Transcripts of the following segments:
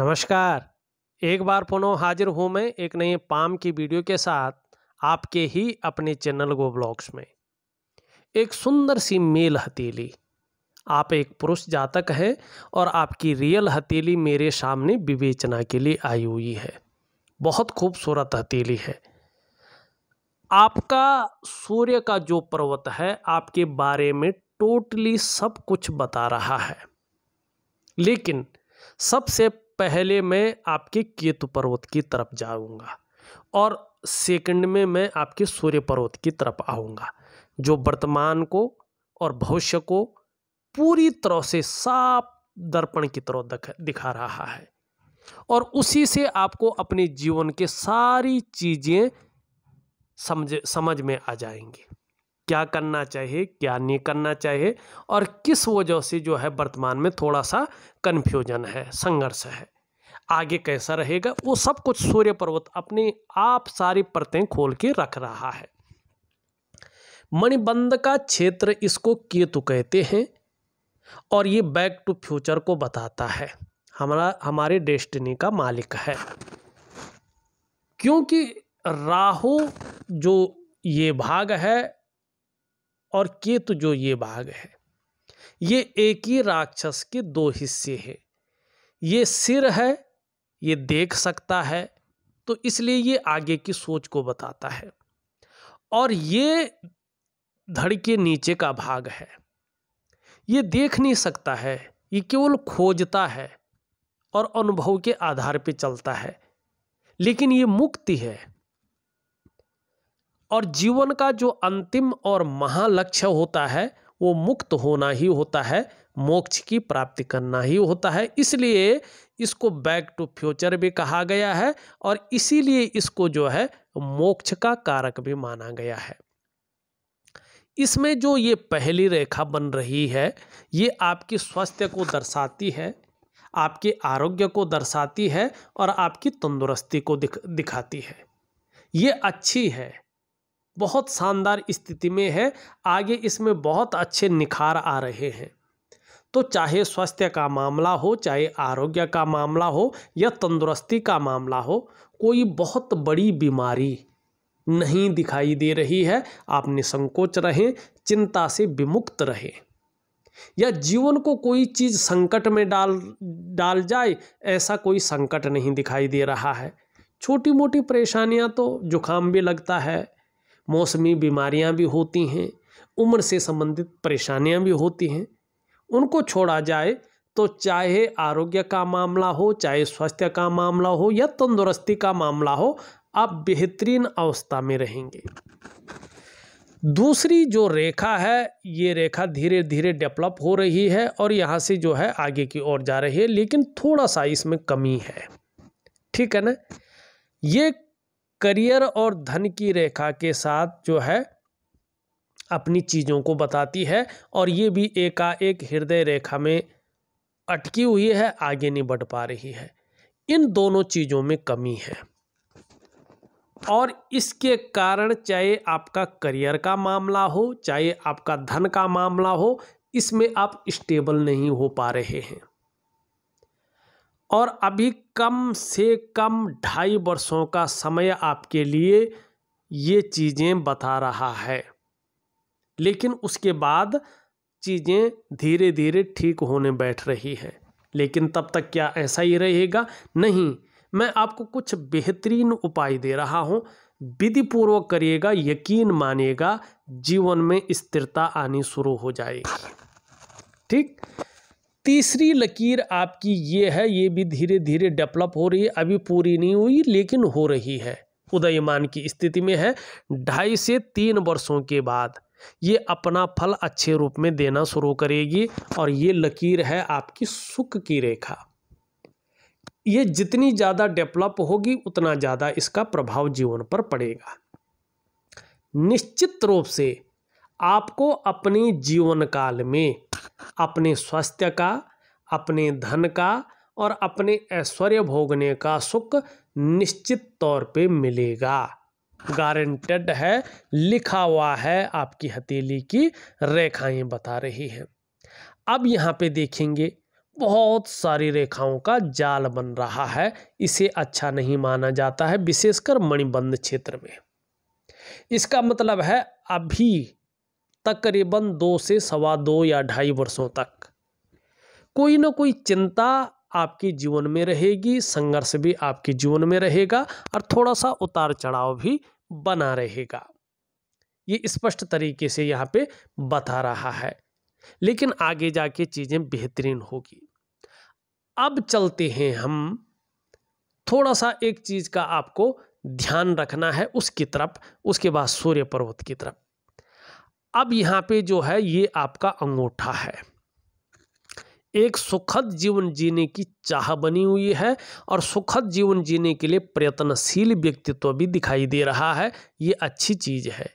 नमस्कार एक बार पुनः हाजिर हूँ मैं एक नए पाम की वीडियो के साथ आपके ही अपने चैनल गो ब्लॉग्स में एक सुंदर सी मेल हथेली आप एक पुरुष जातक हैं और आपकी रियल हथेली मेरे सामने विवेचना के लिए आई हुई है बहुत खूबसूरत हथेली है आपका सूर्य का जो पर्वत है आपके बारे में टोटली सब कुछ बता रहा है लेकिन सबसे पहले मैं आपके केतु पर्वत की तरफ जाऊंगा और सेकंड में मैं आपके सूर्य पर्वत की तरफ आऊंगा जो वर्तमान को और भविष्य को पूरी तरह से साफ दर्पण की तरह दिखा रहा है और उसी से आपको अपने जीवन के सारी चीज़ें समझ समझ में आ जाएंगी क्या करना चाहिए क्या नहीं करना चाहिए और किस वजह से जो है वर्तमान में थोड़ा सा कन्फ्यूजन है संघर्ष है आगे कैसा रहेगा वो सब कुछ सूर्य पर्वत अपने आप सारी परतें खोल के रख रहा है मणिबंध का क्षेत्र इसको केतु कहते हैं और ये बैक टू फ्यूचर को बताता है हमारा हमारे डेस्टिनी का मालिक है क्योंकि राहु जो ये भाग है और केतु जो ये भाग है ये एक ही राक्षस के दो हिस्से हैं ये सिर है ये देख सकता है तो इसलिए ये आगे की सोच को बताता है और ये धड़ के नीचे का भाग है ये देख नहीं सकता है ये केवल खोजता है और अनुभव के आधार पे चलता है लेकिन ये मुक्ति है और जीवन का जो अंतिम और महालक्ष्य होता है वो मुक्त होना ही होता है मोक्ष की प्राप्ति करना ही होता है इसलिए इसको बैक टू फ्यूचर भी कहा गया है और इसीलिए इसको जो है मोक्ष का कारक भी माना गया है इसमें जो ये पहली रेखा बन रही है ये आपकी स्वास्थ्य को दर्शाती है आपके आरोग्य को दर्शाती है और आपकी तंदुरुस्ती को दिख दिखाती है ये अच्छी है बहुत शानदार स्थिति में है आगे इसमें बहुत अच्छे निखार आ रहे हैं तो चाहे स्वास्थ्य का मामला हो चाहे आरोग्य का मामला हो या तंदुरुस्ती का मामला हो कोई बहुत बड़ी बीमारी नहीं दिखाई दे रही है आप निसंकोच रहें चिंता से विमुक्त रहें या जीवन को कोई चीज़ संकट में डाल डाल जाए ऐसा कोई संकट नहीं दिखाई दे रहा है छोटी मोटी परेशानियां तो जुखाम भी लगता है मौसमी बीमारियां भी होती हैं उम्र से संबंधित परेशानियां भी होती हैं उनको छोड़ा जाए तो चाहे आरोग्य का मामला हो चाहे स्वास्थ्य का मामला हो या तंदुरुस्ती का मामला हो आप बेहतरीन अवस्था में रहेंगे दूसरी जो रेखा है ये रेखा धीरे धीरे डेवलप हो रही है और यहाँ से जो है आगे की ओर जा रही है लेकिन थोड़ा सा इसमें कमी है ठीक है ना ये करियर और धन की रेखा के साथ जो है अपनी चीज़ों को बताती है और ये भी एकाएक हृदय रेखा में अटकी हुई है आगे नहीं बढ़ पा रही है इन दोनों चीज़ों में कमी है और इसके कारण चाहे आपका करियर का मामला हो चाहे आपका धन का मामला हो इसमें आप स्टेबल नहीं हो पा रहे हैं और अभी कम से कम ढाई वर्षों का समय आपके लिए ये चीज़ें बता रहा है लेकिन उसके बाद चीज़ें धीरे धीरे ठीक होने बैठ रही है लेकिन तब तक क्या ऐसा ही रहेगा नहीं मैं आपको कुछ बेहतरीन उपाय दे रहा हूँ विधिपूर्वक करिएगा यकीन मानिएगा जीवन में स्थिरता आनी शुरू हो जाएगी ठीक तीसरी लकीर आपकी ये है ये भी धीरे धीरे डेवलप हो रही है अभी पूरी नहीं हुई लेकिन हो रही है उदयमान की स्थिति में है ढाई से तीन वर्षों के बाद ये अपना फल अच्छे रूप में देना शुरू करेगी और ये लकीर है आपकी सुख की रेखा ये जितनी ज़्यादा डेवलप होगी उतना ज़्यादा इसका प्रभाव जीवन पर पड़ेगा निश्चित रूप से आपको अपने जीवन काल में अपने स्वास्थ्य का अपने धन का और अपने ऐश्वर्य भोगने का सुख निश्चित तौर पे मिलेगा गारंटेड है लिखा हुआ है आपकी हथेली की रेखाएं बता रही हैं अब यहाँ पे देखेंगे बहुत सारी रेखाओं का जाल बन रहा है इसे अच्छा नहीं माना जाता है विशेषकर मणिबंध क्षेत्र में इसका मतलब है अभी तकरीबन दो से सवा दो या ढाई वर्षों तक कोई ना कोई चिंता आपके जीवन में रहेगी संघर्ष भी आपके जीवन में रहेगा और थोड़ा सा उतार चढ़ाव भी बना रहेगा ये स्पष्ट तरीके से यहाँ पे बता रहा है लेकिन आगे जाके चीज़ें बेहतरीन होगी अब चलते हैं हम थोड़ा सा एक चीज़ का आपको ध्यान रखना है उसकी तरफ उसके बाद सूर्य पर्वत की तरफ अब यहाँ पे जो है ये आपका अंगूठा है एक सुखद जीवन जीने की चाह बनी हुई है और सुखद जीवन जीने के लिए प्रयत्नशील व्यक्तित्व भी दिखाई दे रहा है ये अच्छी चीज़ है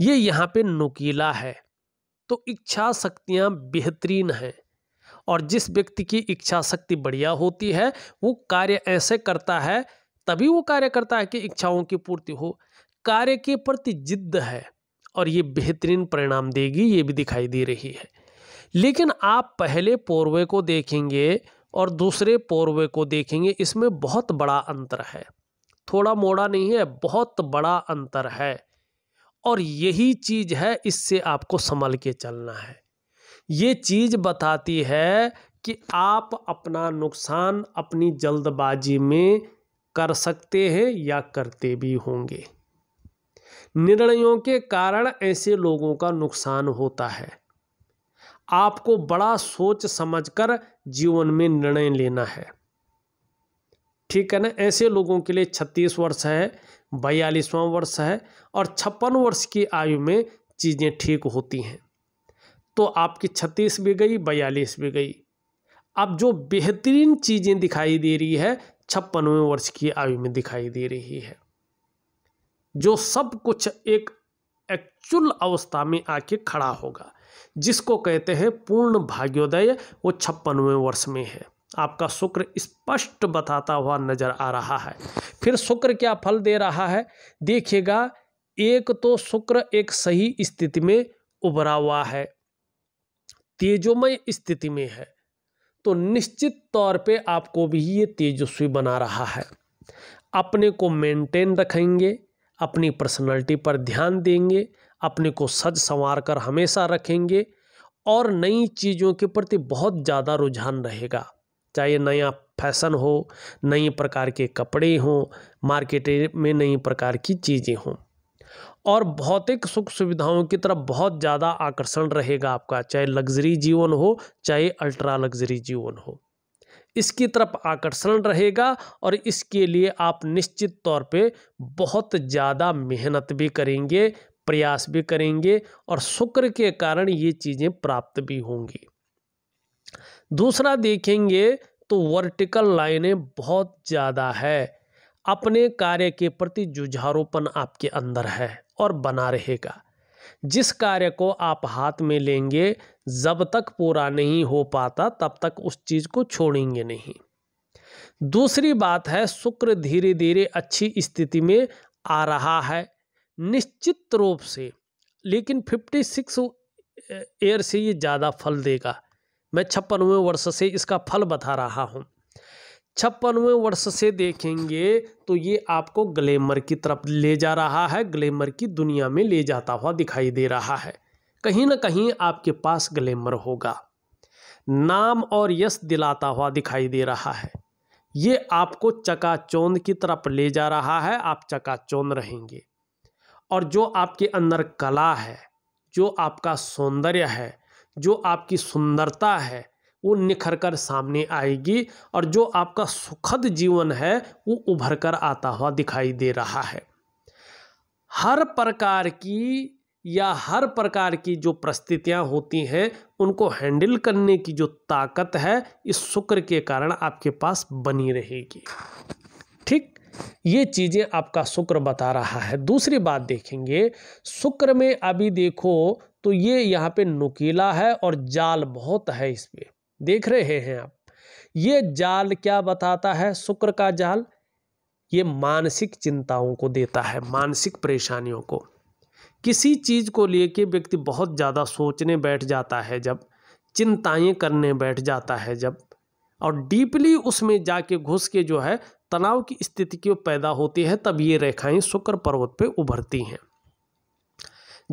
ये यहाँ पे नुकीला है तो इच्छा शक्तियाँ बेहतरीन हैं और जिस व्यक्ति की इच्छा शक्ति बढ़िया होती है वो कार्य ऐसे करता है तभी वो कार्य करता है कि इच्छाओं की पूर्ति हो कार्य के प्रति जिद्द है और ये बेहतरीन परिणाम देगी ये भी दिखाई दे रही है लेकिन आप पहले पोरवे को देखेंगे और दूसरे पोरवे को देखेंगे इसमें बहुत बड़ा अंतर है थोड़ा मोड़ा नहीं है बहुत बड़ा अंतर है और यही चीज़ है इससे आपको संभल के चलना है ये चीज़ बताती है कि आप अपना नुकसान अपनी जल्दबाजी में कर सकते हैं या करते भी होंगे निर्णयों के कारण ऐसे लोगों का नुकसान होता है आपको बड़ा सोच समझकर जीवन में निर्णय लेना है ठीक है ना ऐसे लोगों के लिए छत्तीस वर्ष है बयालीसवां वर्ष है और छप्पन वर्ष की आयु में चीज़ें ठीक होती हैं तो आपकी छत्तीस भी गई बयालीस भी गई अब जो बेहतरीन चीज़ें दिखाई दे रही है छप्पनवें वर्ष की आयु में दिखाई दे रही है जो सब कुछ एक एक्चुअल अवस्था में आके खड़ा होगा जिसको कहते हैं पूर्ण भाग्योदय वो छप्पनवें वर्ष में है आपका शुक्र स्पष्ट बताता हुआ नजर आ रहा है फिर शुक्र क्या फल दे रहा है देखिएगा एक तो शुक्र एक सही स्थिति में उभरा हुआ है तेजोमय स्थिति में है तो निश्चित तौर पे आपको भी ये तेजस्वी बना रहा है अपने को मेंटेन रखेंगे अपनी पर्सनालिटी पर ध्यान देंगे अपने को सज संवार कर हमेशा रखेंगे और नई चीज़ों के प्रति बहुत ज़्यादा रुझान रहेगा चाहे नया फैशन हो नई प्रकार के कपड़े हों मार्केट में नई प्रकार की चीज़ें हों और भौतिक सुख सुविधाओं की तरफ बहुत ज़्यादा आकर्षण रहेगा आपका चाहे लग्जरी जीवन हो चाहे अल्ट्रा लग्जरी जीवन हो इसकी तरफ आकर्षण रहेगा और इसके लिए आप निश्चित तौर पे बहुत ज़्यादा मेहनत भी करेंगे प्रयास भी करेंगे और शुक्र के कारण ये चीज़ें प्राप्त भी होंगी दूसरा देखेंगे तो वर्टिकल लाइनें बहुत ज़्यादा है अपने कार्य के प्रति जुझारूपन आपके अंदर है और बना रहेगा जिस कार्य को आप हाथ में लेंगे जब तक पूरा नहीं हो पाता तब तक उस चीज़ को छोड़ेंगे नहीं दूसरी बात है शुक्र धीरे धीरे अच्छी स्थिति में आ रहा है निश्चित रूप से लेकिन फिफ्टी सिक्स एयर से ये ज़्यादा फल देगा मैं छप्पनवें वर्ष से इसका फल बता रहा हूँ छप्पनवें वर्ष से देखेंगे तो ये आपको ग्लैमर की तरफ ले जा रहा है ग्लैमर की दुनिया में ले जाता हुआ दिखाई दे रहा है कहीं ना कहीं आपके पास ग्लैमर होगा नाम और यश दिलाता हुआ दिखाई दे रहा है ये आपको चकाचौंध की तरफ ले जा रहा है आप चकाचौंध रहेंगे और जो आपके अंदर कला है जो आपका सौंदर्य है जो आपकी सुंदरता है वो निखर कर सामने आएगी और जो आपका सुखद जीवन है वो उभर कर आता हुआ दिखाई दे रहा है हर प्रकार की या हर प्रकार की जो परिस्थितियाँ होती हैं उनको हैंडल करने की जो ताकत है इस शुक्र के कारण आपके पास बनी रहेगी ये चीज़ें आपका शुक्र बता रहा है दूसरी बात देखेंगे शुक्र में अभी देखो तो ये यहाँ पे नुकीला है और जाल बहुत है पर देख रहे हैं आप ये जाल क्या बताता है शुक्र का जाल ये मानसिक चिंताओं को देता है मानसिक परेशानियों को किसी चीज़ को लेके व्यक्ति बहुत ज़्यादा सोचने बैठ जाता है जब चिंताएं करने बैठ जाता है जब और डीपली उसमें जाके घुस के जो है तनाव की स्थिति क्यों पैदा होती है तब ये रेखाएं शुक्र पर्वत पे उभरती हैं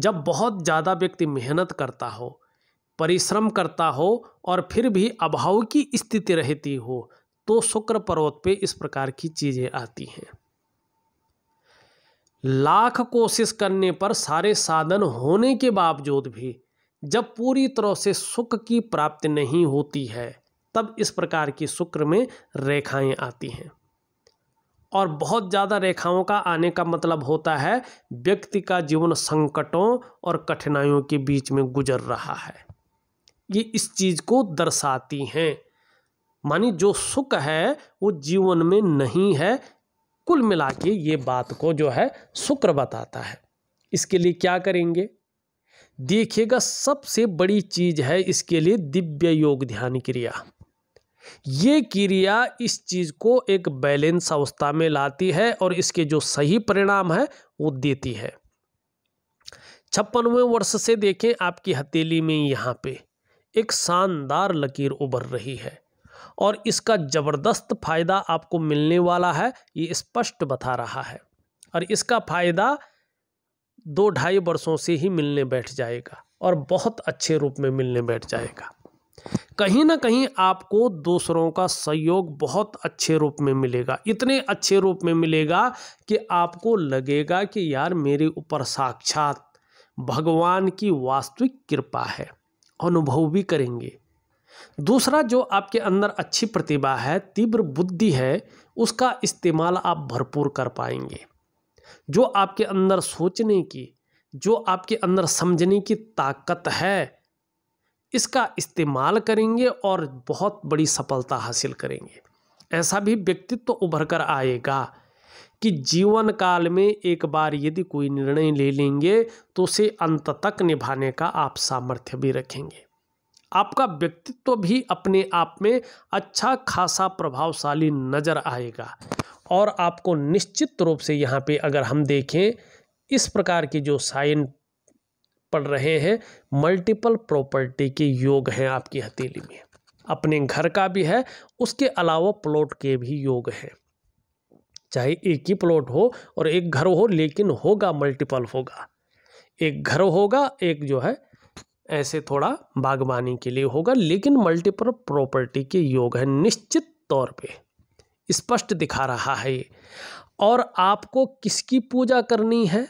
जब बहुत ज़्यादा व्यक्ति मेहनत करता हो परिश्रम करता हो और फिर भी अभाव की स्थिति रहती हो तो शुक्र पर्वत पे इस प्रकार की चीज़ें आती हैं लाख कोशिश करने पर सारे साधन होने के बावजूद भी जब पूरी तरह से सुख की प्राप्ति नहीं होती है तब इस प्रकार की शुक्र में रेखाएं आती हैं और बहुत ज़्यादा रेखाओं का आने का मतलब होता है व्यक्ति का जीवन संकटों और कठिनाइयों के बीच में गुजर रहा है ये इस चीज़ को दर्शाती हैं मानी जो सुख है वो जीवन में नहीं है कुल मिला के ये बात को जो है शुक्र बताता है इसके लिए क्या करेंगे देखिएगा सबसे बड़ी चीज़ है इसके लिए दिव्य योग ध्यान क्रिया ये क्रिया इस चीज़ को एक बैलेंस अवस्था में लाती है और इसके जो सही परिणाम है वो देती है छप्पनवें वर्ष से देखें आपकी हथेली में यहाँ पे एक शानदार लकीर उभर रही है और इसका ज़बरदस्त फायदा आपको मिलने वाला है ये स्पष्ट बता रहा है और इसका फायदा दो ढाई वर्षों से ही मिलने बैठ जाएगा और बहुत अच्छे रूप में मिलने बैठ जाएगा कहीं ना कहीं आपको दूसरों का सहयोग बहुत अच्छे रूप में मिलेगा इतने अच्छे रूप में मिलेगा कि आपको लगेगा कि यार मेरे ऊपर साक्षात भगवान की वास्तविक कृपा है अनुभव भी करेंगे दूसरा जो आपके अंदर अच्छी प्रतिभा है तीव्र बुद्धि है उसका इस्तेमाल आप भरपूर कर पाएंगे जो आपके अंदर सोचने की जो आपके अंदर समझने की ताकत है इसका इस्तेमाल करेंगे और बहुत बड़ी सफलता हासिल करेंगे ऐसा भी व्यक्तित्व तो उभर कर आएगा कि जीवन काल में एक बार यदि कोई निर्णय ले लेंगे तो उसे अंत तक निभाने का आप सामर्थ्य भी रखेंगे आपका व्यक्तित्व तो भी अपने आप में अच्छा खासा प्रभावशाली नज़र आएगा और आपको निश्चित रूप से यहाँ पे अगर हम देखें इस प्रकार की जो साइन पड़ रहे हैं मल्टीपल प्रॉपर्टी के योग हैं आपकी हथेली में अपने घर का भी है उसके अलावा प्लॉट के भी योग हैं चाहे एक ही प्लॉट हो और एक घर हो लेकिन होगा मल्टीपल होगा एक घर होगा एक जो है ऐसे थोड़ा बागवानी के लिए होगा लेकिन मल्टीपल प्रॉपर्टी के योग है निश्चित तौर पे स्पष्ट दिखा रहा है ये और आपको किसकी पूजा करनी है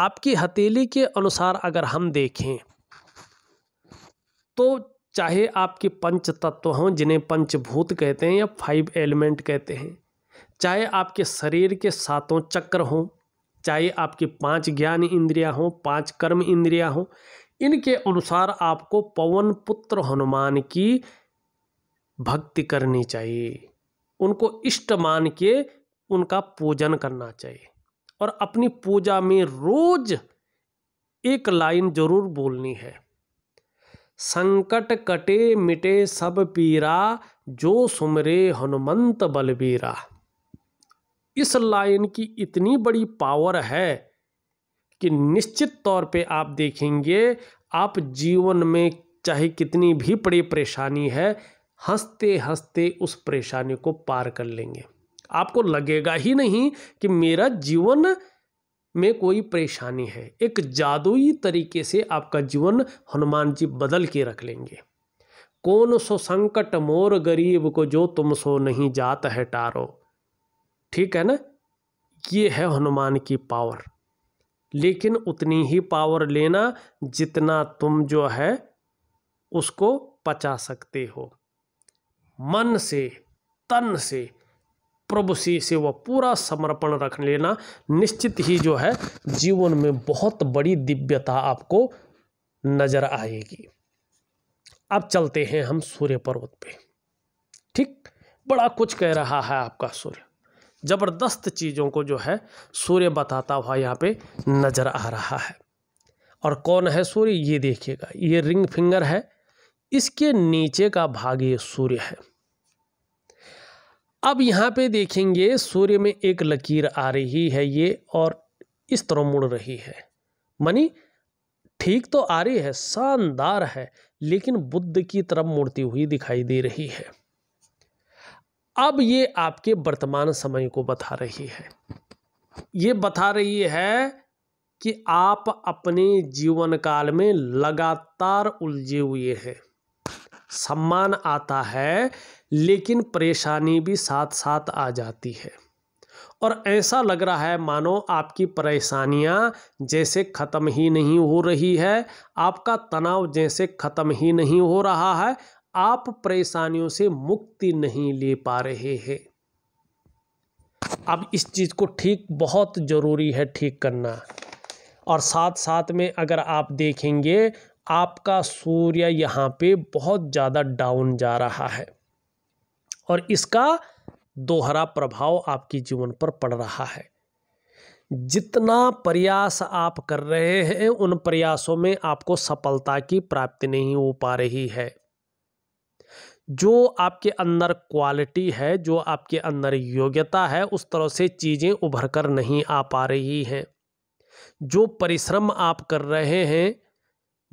आपकी हथेली के अनुसार अगर हम देखें तो चाहे आपके पंच तत्व हों जिन्हें पंचभूत कहते हैं या फाइव एलिमेंट कहते हैं चाहे आपके शरीर के सातों चक्र हों चाहे आपकी पांच ज्ञान इंद्रियां हों पांच कर्म इंद्रियां हों इनके अनुसार आपको पवन पुत्र हनुमान की भक्ति करनी चाहिए उनको इष्ट मान के उनका पूजन करना चाहिए और अपनी पूजा में रोज एक लाइन जरूर बोलनी है संकट कटे मिटे सब पीरा जो सुमरे हनुमंत बलबीरा इस लाइन की इतनी बड़ी पावर है कि निश्चित तौर पे आप देखेंगे आप जीवन में चाहे कितनी भी बड़ी परेशानी है हंसते हंसते उस परेशानी को पार कर लेंगे आपको लगेगा ही नहीं कि मेरा जीवन में कोई परेशानी है एक जादुई तरीके से आपका जीवन हनुमान जी बदल के रख लेंगे कौन सो संकट मोर गरीब को जो तुम सो नहीं जात है टारो ठीक है ना ये है हनुमान की पावर लेकिन उतनी ही पावर लेना जितना तुम जो है उसको पचा सकते हो मन से तन से प्रभु से सेवा पूरा समर्पण रख लेना निश्चित ही जो है जीवन में बहुत बड़ी दिव्यता आपको नजर आएगी अब चलते हैं हम सूर्य पर्वत पे ठीक बड़ा कुछ कह रहा है आपका सूर्य ज़बरदस्त चीज़ों को जो है सूर्य बताता हुआ यहाँ पे नज़र आ रहा है और कौन है सूर्य ये देखिएगा ये रिंग फिंगर है इसके नीचे का भाग ये सूर्य है अब यहाँ पे देखेंगे सूर्य में एक लकीर आ रही है ये और इस तरह मुड़ रही है मनी ठीक तो आ रही है शानदार है लेकिन बुद्ध की तरफ मुड़ती हुई दिखाई दे रही है अब ये आपके वर्तमान समय को बता रही है ये बता रही है कि आप अपने जीवन काल में लगातार उलझे हुए हैं सम्मान आता है लेकिन परेशानी भी साथ साथ आ जाती है और ऐसा लग रहा है मानो आपकी परेशानियां जैसे ख़त्म ही नहीं हो रही है आपका तनाव जैसे ख़त्म ही नहीं हो रहा है आप परेशानियों से मुक्ति नहीं ले पा रहे हैं अब इस चीज़ को ठीक बहुत ज़रूरी है ठीक करना और साथ साथ में अगर आप देखेंगे आपका सूर्य यहाँ पे बहुत ज़्यादा डाउन जा रहा है और इसका दोहरा प्रभाव आपके जीवन पर पड़ रहा है जितना प्रयास आप कर रहे हैं उन प्रयासों में आपको सफलता की प्राप्ति नहीं हो पा रही है जो आपके अंदर क्वालिटी है जो आपके अंदर योग्यता है उस तरह से चीज़ें उभर कर नहीं आ पा रही हैं जो परिश्रम आप कर रहे हैं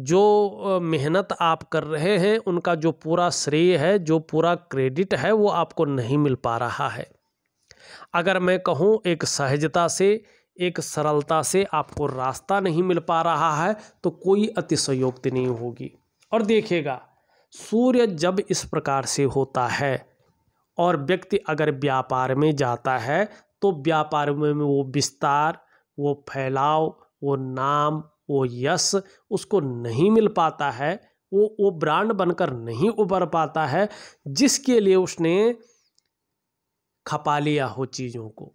जो मेहनत आप कर रहे हैं उनका जो पूरा श्रेय है जो पूरा क्रेडिट है वो आपको नहीं मिल पा रहा है अगर मैं कहूँ एक सहजता से एक सरलता से आपको रास्ता नहीं मिल पा रहा है तो कोई अतिशयोक्ति नहीं होगी और देखिएगा सूर्य जब इस प्रकार से होता है और व्यक्ति अगर व्यापार में जाता है तो व्यापार में वो विस्तार वो फैलाव वो नाम वो यश उसको नहीं मिल पाता है वो वो ब्रांड बनकर नहीं उभर पाता है जिसके लिए उसने खपा लिया हो चीज़ों को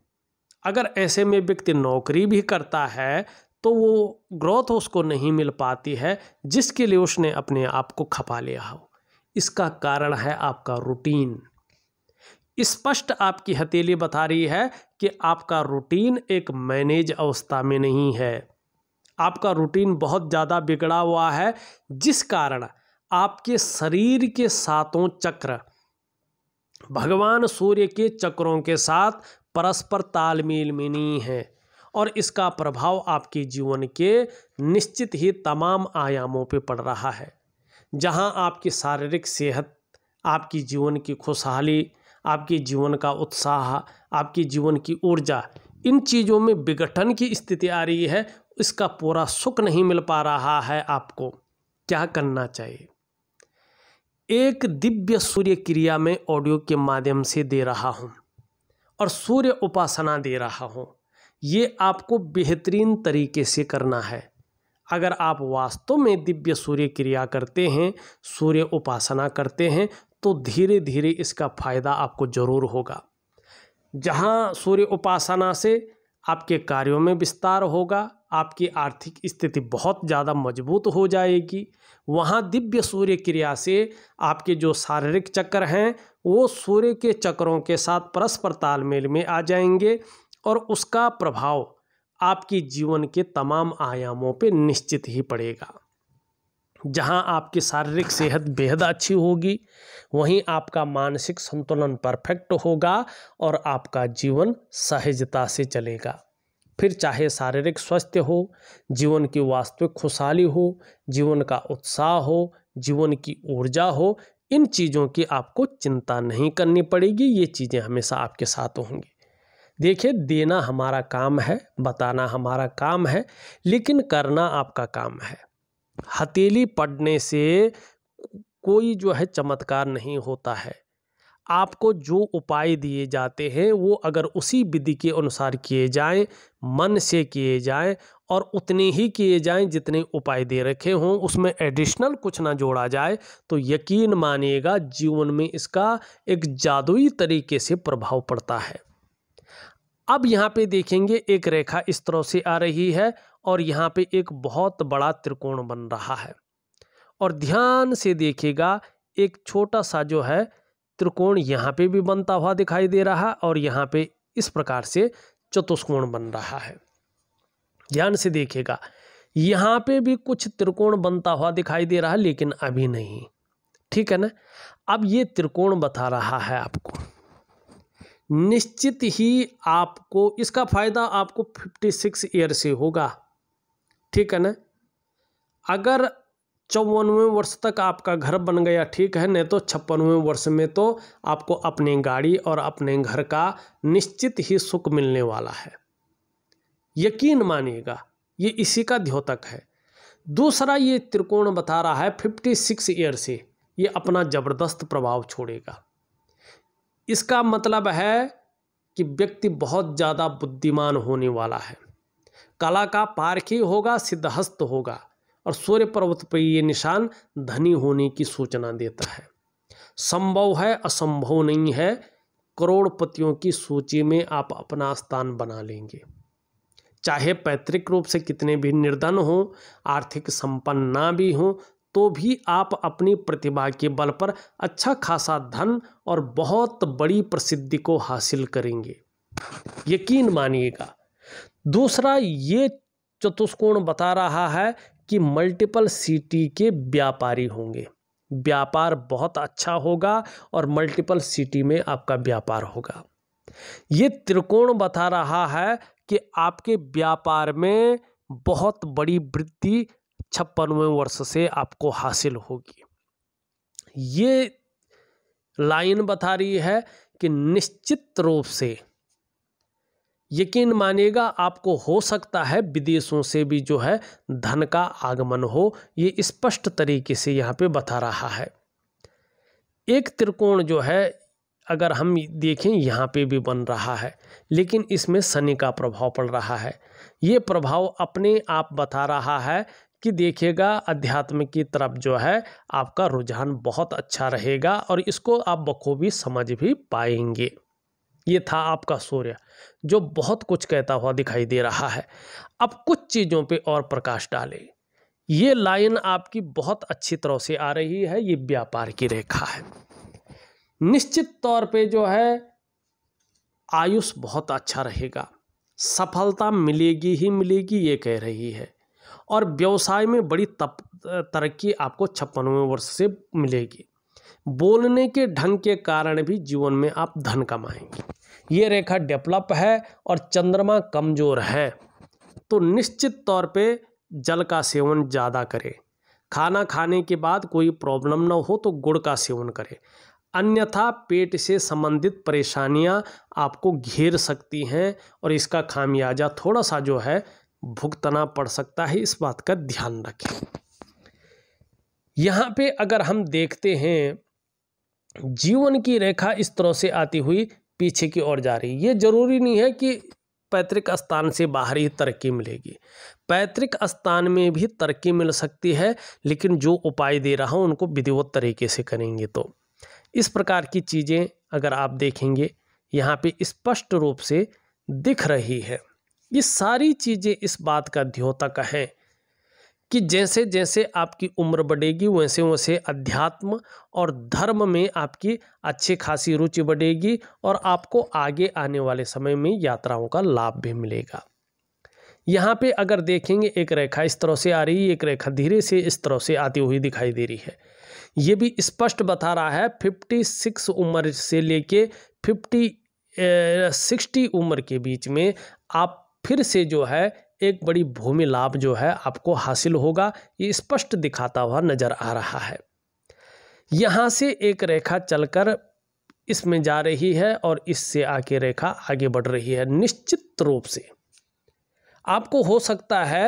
अगर ऐसे में व्यक्ति नौकरी भी करता है तो वो ग्रोथ उसको नहीं मिल पाती है जिसके लिए उसने अपने आप को खपा लिया हो इसका कारण है आपका रूटीन स्पष्ट आपकी हथेली बता रही है कि आपका रूटीन एक मैनेज अवस्था में नहीं है आपका रूटीन बहुत ज़्यादा बिगड़ा हुआ है जिस कारण आपके शरीर के सातों चक्र भगवान सूर्य के चक्रों के साथ परस्पर तालमेल में नहीं है और इसका प्रभाव आपके जीवन के निश्चित ही तमाम आयामों पर पड़ रहा है जहां आपकी शारीरिक सेहत आपकी जीवन की खुशहाली आपके जीवन का उत्साह आपके जीवन की ऊर्जा इन चीज़ों में विघटन की स्थिति आ रही है इसका पूरा सुख नहीं मिल पा रहा है आपको क्या करना चाहिए एक दिव्य सूर्य क्रिया में ऑडियो के माध्यम से दे रहा हूँ और सूर्य उपासना दे रहा हूँ ये आपको बेहतरीन तरीके से करना है अगर आप वास्तव में दिव्य सूर्य क्रिया करते हैं सूर्य उपासना करते हैं तो धीरे धीरे इसका फायदा आपको जरूर होगा जहाँ सूर्य उपासना से आपके कार्यों में विस्तार होगा आपकी आर्थिक स्थिति बहुत ज़्यादा मजबूत हो जाएगी वहाँ दिव्य सूर्य क्रिया से आपके जो शारीरिक चक्र हैं वो सूर्य के चक्रों के साथ परस्पर तालमेल में आ जाएंगे और उसका प्रभाव आपकी जीवन के तमाम आयामों पे निश्चित ही पड़ेगा जहाँ आपकी शारीरिक सेहत बेहद अच्छी होगी वहीं आपका मानसिक संतुलन परफेक्ट होगा और आपका जीवन सहजता से चलेगा फिर चाहे शारीरिक स्वास्थ्य हो जीवन की वास्तविक खुशहाली हो जीवन का उत्साह हो जीवन की ऊर्जा हो इन चीज़ों की आपको चिंता नहीं करनी पड़ेगी ये चीज़ें हमेशा आपके साथ होंगी देखिए देना हमारा काम है बताना हमारा काम है लेकिन करना आपका काम है हथेली पड़ने से कोई जो है चमत्कार नहीं होता है आपको जो उपाय दिए जाते हैं वो अगर उसी विधि के अनुसार किए जाएं मन से किए जाएं और उतने ही किए जाएं जितने उपाय दे रखे हों उसमें एडिशनल कुछ ना जोड़ा जाए तो यकीन मानिएगा जीवन में इसका एक जादुई तरीके से प्रभाव पड़ता है अब यहाँ पे देखेंगे एक रेखा इस तरह से आ रही है और यहाँ पे एक बहुत बड़ा त्रिकोण बन रहा है और ध्यान से देखिएगा एक छोटा सा जो है त्रिकोण यहाँ पे भी बनता हुआ दिखाई दे रहा और यहाँ पे इस प्रकार से चतुष्कोण बन रहा है ध्यान से देखिएगा यहाँ पे भी कुछ त्रिकोण बनता हुआ दिखाई दे रहा लेकिन अभी नहीं ठीक है ना अब ये त्रिकोण बता रहा है आपको निश्चित ही आपको इसका फायदा आपको फिफ्टी सिक्स ईयर से होगा ठीक है ना अगर चौवनवें वर्ष तक आपका घर बन गया ठीक है नहीं तो छप्पनवें वर्ष में तो आपको अपनी गाड़ी और अपने घर का निश्चित ही सुख मिलने वाला है यकीन मानिएगा ये इसी का द्योतक है दूसरा ये त्रिकोण बता रहा है फिफ्टी सिक्स ईयर से ये अपना ज़बरदस्त प्रभाव छोड़ेगा इसका मतलब है कि व्यक्ति बहुत ज़्यादा बुद्धिमान होने वाला है कला का पारखी होगा सिद्धहस्त होगा और सूर्य पर्वत पर ये निशान धनी होने की सूचना देता है संभव है असंभव नहीं है करोड़पतियों की सूची में आप अपना स्थान बना लेंगे चाहे पैतृक रूप से कितने भी निर्धन हों आर्थिक संपन्न ना भी हों तो भी आप अपनी प्रतिभा के बल पर अच्छा खासा धन और बहुत बड़ी प्रसिद्धि को हासिल करेंगे यकीन मानिएगा दूसरा ये चतुष्कोण बता रहा है कि मल्टीपल सिटी के व्यापारी होंगे व्यापार बहुत अच्छा होगा और मल्टीपल सिटी में आपका व्यापार होगा ये त्रिकोण बता रहा है कि आपके व्यापार में बहुत बड़ी वृद्धि छप्पनवें वर्ष से आपको हासिल होगी ये लाइन बता रही है कि निश्चित रूप से यकीन मानिएगा आपको हो सकता है विदेशों से भी जो है धन का आगमन हो ये स्पष्ट तरीके से यहाँ पे बता रहा है एक त्रिकोण जो है अगर हम देखें यहाँ पे भी बन रहा है लेकिन इसमें शनि का प्रभाव पड़ रहा है ये प्रभाव अपने आप बता रहा है कि देखिएगा अध्यात्म की तरफ जो है आपका रुझान बहुत अच्छा रहेगा और इसको आप बखूबी समझ भी पाएंगे ये था आपका सूर्य जो बहुत कुछ कहता हुआ दिखाई दे रहा है अब कुछ चीज़ों पे और प्रकाश डालें ये लाइन आपकी बहुत अच्छी तरह से आ रही है ये व्यापार की रेखा है निश्चित तौर पे जो है आयुष बहुत अच्छा रहेगा सफलता मिलेगी ही मिलेगी ये कह रही है और व्यवसाय में बड़ी तप तरक्की आपको छप्पनवें वर्ष से मिलेगी बोलने के ढंग के कारण भी जीवन में आप धन कमाएंगे ये रेखा डेवलप है और चंद्रमा कमज़ोर है तो निश्चित तौर पे जल का सेवन ज़्यादा करें खाना खाने के बाद कोई प्रॉब्लम ना हो तो गुड़ का सेवन करें अन्यथा पेट से संबंधित परेशानियां आपको घेर सकती हैं और इसका खामियाजा थोड़ा सा जो है भुगतना पड़ सकता है इस बात का ध्यान रखें यहाँ पे अगर हम देखते हैं जीवन की रेखा इस तरह से आती हुई पीछे की ओर जा रही ये जरूरी नहीं है कि पैतृक स्थान से बाहर ही तरक्की मिलेगी पैतृक स्थान में भी तरक्की मिल सकती है लेकिन जो उपाय दे रहा हूँ उनको विधिवत तरीके से करेंगे तो इस प्रकार की चीज़ें अगर आप देखेंगे यहाँ पे स्पष्ट रूप से दिख रही है ये सारी चीज़ें इस बात का द्योतक हैं कि जैसे जैसे आपकी उम्र बढ़ेगी वैसे वैसे अध्यात्म और धर्म में आपकी अच्छी खासी रुचि बढ़ेगी और आपको आगे आने वाले समय में यात्राओं का लाभ भी मिलेगा यहाँ पे अगर देखेंगे एक रेखा इस तरह से आ रही है एक रेखा धीरे से इस तरह से आती हुई दिखाई दे रही है ये भी स्पष्ट बता रहा है फिफ्टी सिक्स उम्र से लेके फिफ्टी सिक्सटी उम्र के बीच में आप फिर से जो है एक बड़ी भूमि लाभ जो है आपको हासिल होगा ये स्पष्ट दिखाता हुआ नजर आ रहा है यहाँ से एक रेखा चलकर इसमें जा रही है और इससे आके रेखा आगे बढ़ रही है निश्चित रूप से आपको हो सकता है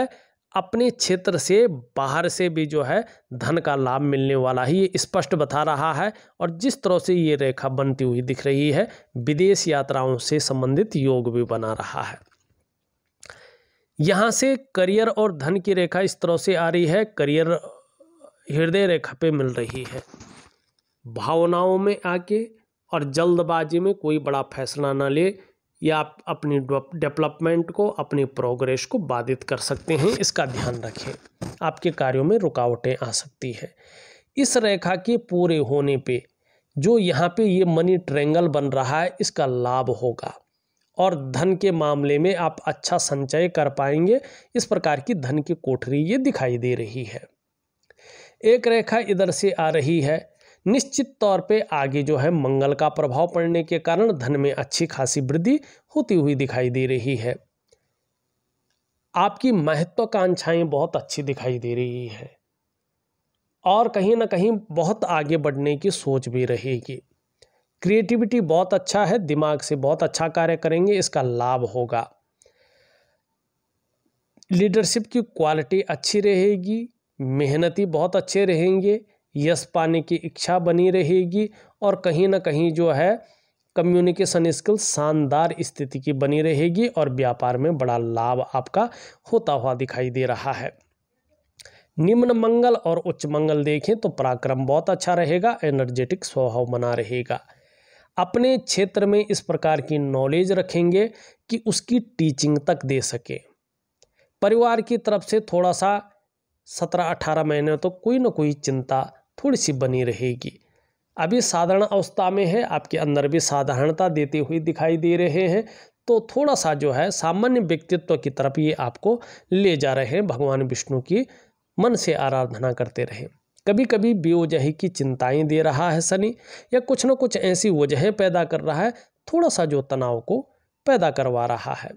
अपने क्षेत्र से बाहर से भी जो है धन का लाभ मिलने वाला है ये स्पष्ट बता रहा है और जिस तरह से ये रेखा बनती हुई दिख रही है विदेश यात्राओं से संबंधित योग भी बना रहा है यहाँ से करियर और धन की रेखा इस तरह से आ रही है करियर हृदय रेखा पे मिल रही है भावनाओं में आके और जल्दबाजी में कोई बड़ा फैसला ना ले या आप अपनी डेवलपमेंट को अपनी प्रोग्रेस को बाधित कर सकते हैं इसका ध्यान रखें आपके कार्यों में रुकावटें आ सकती है इस रेखा के पूरे होने पे जो यहाँ पे ये मनी ट्रेंगल बन रहा है इसका लाभ होगा और धन के मामले में आप अच्छा संचय कर पाएंगे इस प्रकार की धन की कोठरी ये दिखाई दे रही है एक रेखा इधर से आ रही है निश्चित तौर पे आगे जो है मंगल का प्रभाव पड़ने के कारण धन में अच्छी खासी वृद्धि होती हुई दिखाई दे रही है आपकी महत्वाकांक्षाएं बहुत अच्छी दिखाई दे रही है और कहीं ना कहीं बहुत आगे बढ़ने की सोच भी रहेगी क्रिएटिविटी बहुत अच्छा है दिमाग से बहुत अच्छा कार्य करेंगे इसका लाभ होगा लीडरशिप की क्वालिटी अच्छी रहेगी मेहनती बहुत अच्छे रहेंगे यश पाने की इच्छा बनी रहेगी और कहीं ना कहीं जो है कम्युनिकेशन स्किल शानदार स्थिति की बनी रहेगी और व्यापार में बड़ा लाभ आपका होता हुआ दिखाई दे रहा है निम्न मंगल और उच्च मंगल देखें तो पराक्रम बहुत अच्छा रहेगा एनर्जेटिक स्वभाव बना रहेगा अपने क्षेत्र में इस प्रकार की नॉलेज रखेंगे कि उसकी टीचिंग तक दे सके परिवार की तरफ से थोड़ा सा सत्रह अठारह महीने तो कोई ना कोई चिंता थोड़ी सी बनी रहेगी अभी साधारण अवस्था में है आपके अंदर भी साधारणता देते हुए दिखाई दे रहे हैं तो थोड़ा सा जो है सामान्य व्यक्तित्व की तरफ ये आपको ले जा रहे हैं भगवान विष्णु की मन से आराधना करते रहें कभी कभी बेवजह की चिंताएं दे रहा है शनि या कुछ न कुछ ऐसी वजहें पैदा कर रहा है थोड़ा सा जो तनाव को पैदा करवा रहा है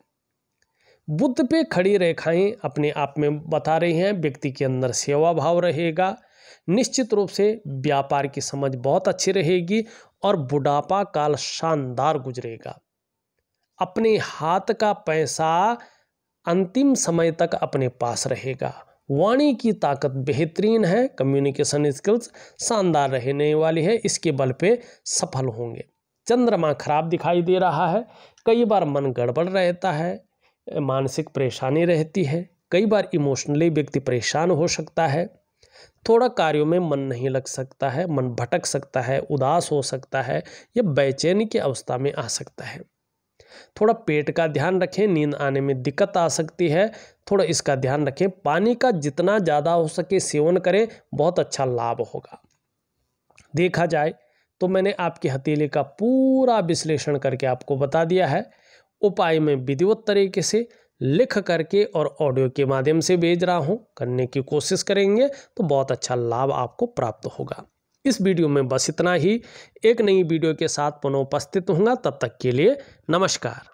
बुद्ध पे खड़ी रेखाएं अपने आप में बता रही हैं व्यक्ति के अंदर सेवा भाव रहेगा निश्चित रूप से व्यापार की समझ बहुत अच्छी रहेगी और बुढ़ापा काल शानदार गुजरेगा अपने हाथ का पैसा अंतिम समय तक अपने पास रहेगा वाणी की ताकत बेहतरीन है कम्युनिकेशन स्किल्स शानदार रहने वाली है इसके बल पे सफल होंगे चंद्रमा खराब दिखाई दे रहा है कई बार मन गड़बड़ रहता है मानसिक परेशानी रहती है कई बार इमोशनली व्यक्ति परेशान हो सकता है थोड़ा कार्यों में मन नहीं लग सकता है मन भटक सकता है उदास हो सकता है या बेचैनी की अवस्था में आ सकता है थोड़ा पेट का ध्यान रखें नींद आने में दिक्कत आ सकती है थोड़ा इसका ध्यान रखें पानी का जितना ज़्यादा हो सके सेवन करें बहुत अच्छा लाभ होगा देखा जाए तो मैंने आपकी हथेली का पूरा विश्लेषण करके आपको बता दिया है उपाय में विधिवत तरीके से लिख करके और ऑडियो के माध्यम से भेज रहा हूँ करने की कोशिश करेंगे तो बहुत अच्छा लाभ आपको प्राप्त होगा इस वीडियो में बस इतना ही एक नई वीडियो के साथ पुनः उपस्थित होंगे तब तक के लिए नमस्कार